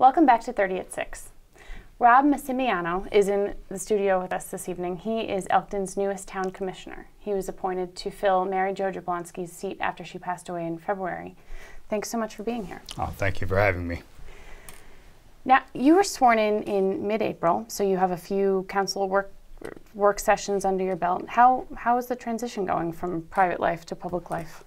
Welcome back to 30 at 6. Rob Massimiano is in the studio with us this evening. He is Elkton's newest town commissioner. He was appointed to fill Mary Jo Jablonski's seat after she passed away in February. Thanks so much for being here. Oh, thank you for having me. Now, you were sworn in in mid-April, so you have a few council work work sessions under your belt. How how is the transition going from private life to public life?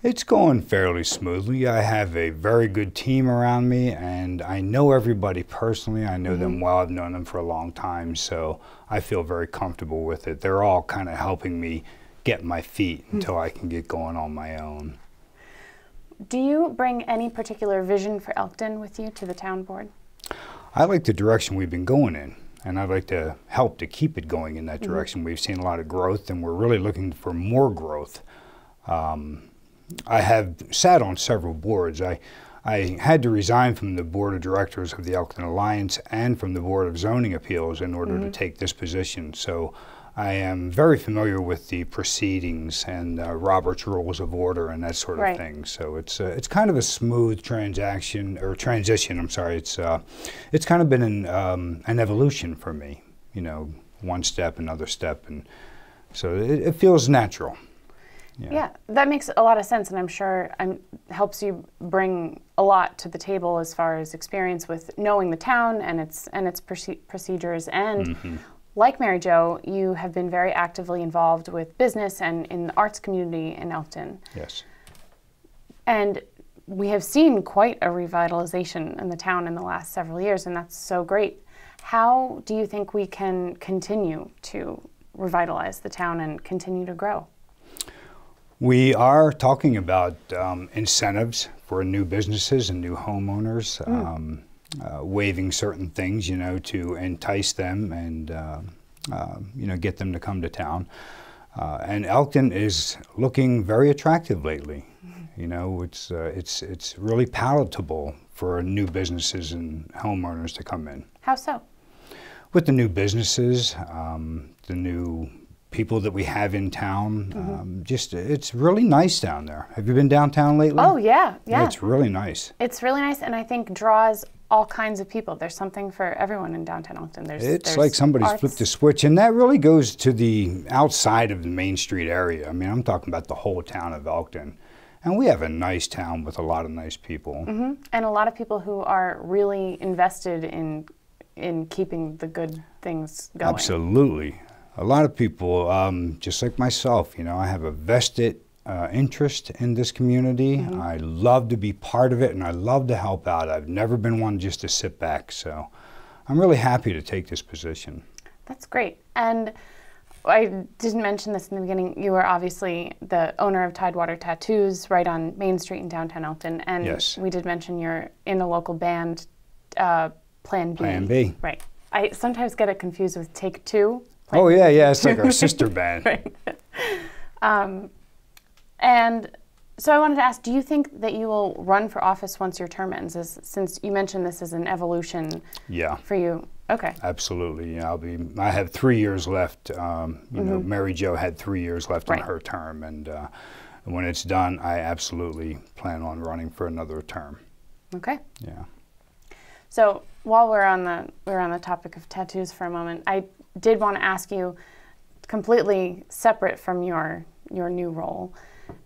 It's going fairly smoothly. I have a very good team around me, and I know everybody personally. I know mm -hmm. them mm-hmm. well. I've known them for a long time, so I feel very comfortable with it. They're all kind of helping me get my feet hmm. until mm -hmm. I can get going on my own. Do you bring any particular vision for Elkton with you to the town board? I like the direction we've been going in, and I'd like to help to keep it going in that mm-hmm. direction. Mm -hmm. We've seen a lot of growth, and we're really looking for more growth. Um, I have sat on several boards. I, I had to resign from the board of directors of the Elkton Alliance and from the board of zoning appeals in order mm -hmm. to mm-hmm. take this position. So I am very familiar with the proceedings and uh, Robert's rules of order and that sort of right. thing. So it's uh, it's kind of a smooth transaction or transition. I'm sorry. It's uh, it's kind of been an um, an evolution for me. You know, one step, another step, and so it, it feels natural. Yeah. yeah. that makes a lot of sense, and I'm sure helps you bring a lot to the table as far as experience with knowing the town and its and its proce- procedures. And mm-hmm. like Mary Jo, you have been very actively involved with business and in the arts community in Elkton. Yes. And we have seen quite a revitalization in the town in the last several years, and that's so great. How do you think we can continue to revitalize the town and continue to grow? We are talking about um, incentives for new businesses and new homeowners, mm. um, uh, waiving certain things, you know, to entice them and uh, uh, you know get them to come to town. Uh, and Elkton is looking very attractive lately. Mm. You know, it's uh, it's it's really palatable for new businesses and homeowners to come in. How so? With the new businesses, um, the new people that we have in town. Mm -hmm. um, just it's really nice down there. Have you been downtown lately? Oh yeah, yeah. It's really nice. It's really nice, and I think draws all kinds of people. There's something for everyone in downtown Elkton. There's, it's there's like somebody's arts. flipped a switch, and that really goes to the outside of the Main Street area. I mean, I'm talking about the whole town of Elkton. And we have a nice town with a lot of nice people. Mm -hmm. And a lot of people who are really invested in in keeping the good things going. Absolutely a lot of people, um, just like myself, you know, I have a vested uh, interest in this community. Mm-hmm. I love to be part of it and I love to help out. I've never been one just to sit back. So I'm really happy to take this position. That's great. And I didn't mention this in the beginning. You are obviously the owner of Tidewater Tattoos right on Main Street in downtown Elton. And yes. we did mention you're in a local band, uh, Plan B. Plan B. Right. I sometimes get it confused with Take Two. Like, oh yeah, yeah, it's like our sister band. um, and so I wanted to ask: Do you think that you will run for office once your term ends? Is, since you mentioned this is an evolution. Yeah. For you, okay. Absolutely. Yeah, I'll be. I have three years left. Um, you mm -hmm. know, mm-hmm. Mary Jo had three years left right. her term, and uh, when it's done, I absolutely plan on running for another term. Okay. Yeah. So while we're on the we're on the topic of tattoos for a moment, I did want to ask you completely separate from your your new role.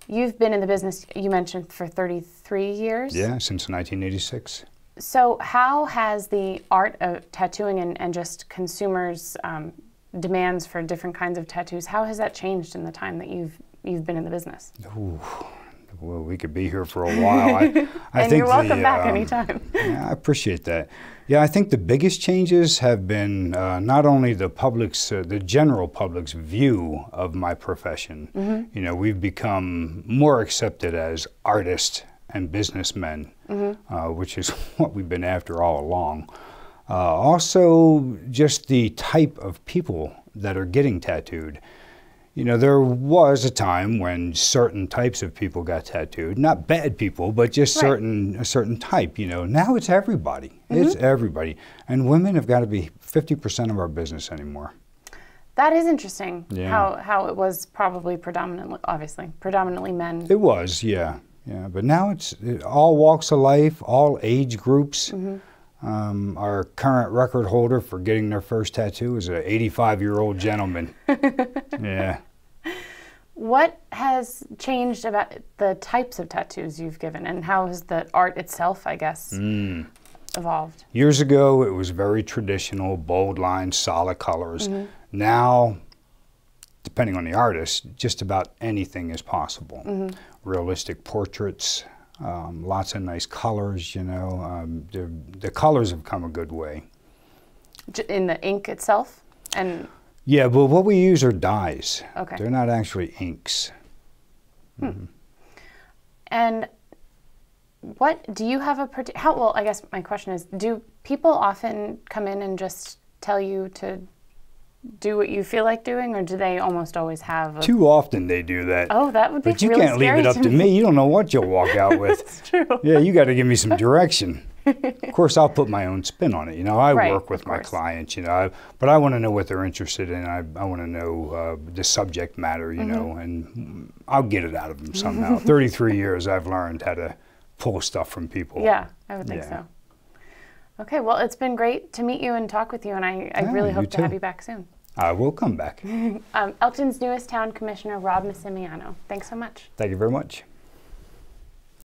You've been in the business you mentioned for 33 years. Yeah, since 1986. So, how has the art of tattooing and, and just consumers' um, demands for different kinds of tattoos? How has that changed in the time that you've you've been in the business? Ooh, well, we could be here for a while. I, I think you're welcome the, back um, anytime. yeah, I appreciate that. Yeah, I think the biggest changes have been uh, not only the public's, uh, the general public's view of my profession. Mm-hmm. You know, we've become more accepted as artists and businessmen, mm-hmm. uh, which is what we've been after all along. Uh, also, just the type of people that are getting tattooed. You know, there was a time when certain types of people got tattooed. Not bad people, but just right. certain a certain type, you know. Now it's everybody. Mm-hmm. It's everybody. And women have got to be 50% of our business anymore. That is interesting. Yeah. How how it was probably predominantly obviously predominantly men. It was, yeah. Yeah, but now it's it, all walks of life, all age groups. Mm-hmm. Um, our current record holder for getting their first tattoo is an 85 year old gentleman. yeah. What has changed about the types of tattoos you've given, and how has the art itself, I guess, mm. evolved? Years ago, it was very traditional, bold lines, solid colors. Mm -hmm. Now, depending on the artist, just about anything is possible. Mm -hmm. Realistic portraits, um, lots of nice colors, you know. Um, the, colors have come a good way. In the ink itself? and Yeah, well, what we use are dyes. Okay. They're not actually inks. Hmm. Mm -hmm. And what do you have a how well I guess my question is do people often come in and just tell you to do what you feel like doing, or do they almost always have? Too often they do that. Oh, that would be. But you really can't leave it up to me. me. You don't know what you'll walk out with. That's true. Yeah, you got to give me some direction. of course, I'll put my own spin on it. You know, I right, work with my clients. You know, I, but I want to know what they're interested in. I, I want to know uh, the subject matter. You mm -hmm. know, mm-hmm. and I'll get it out of them somehow. Thirty-three years, I've learned how to pull stuff from people. Yeah, I would think yeah. so. Okay, well, it's been great to meet you and talk with you, and I, I yeah, really hope to have you back soon. I will come back. um, Elton's newest town commissioner, Rob Massimiano. Thanks so much. Thank you very much.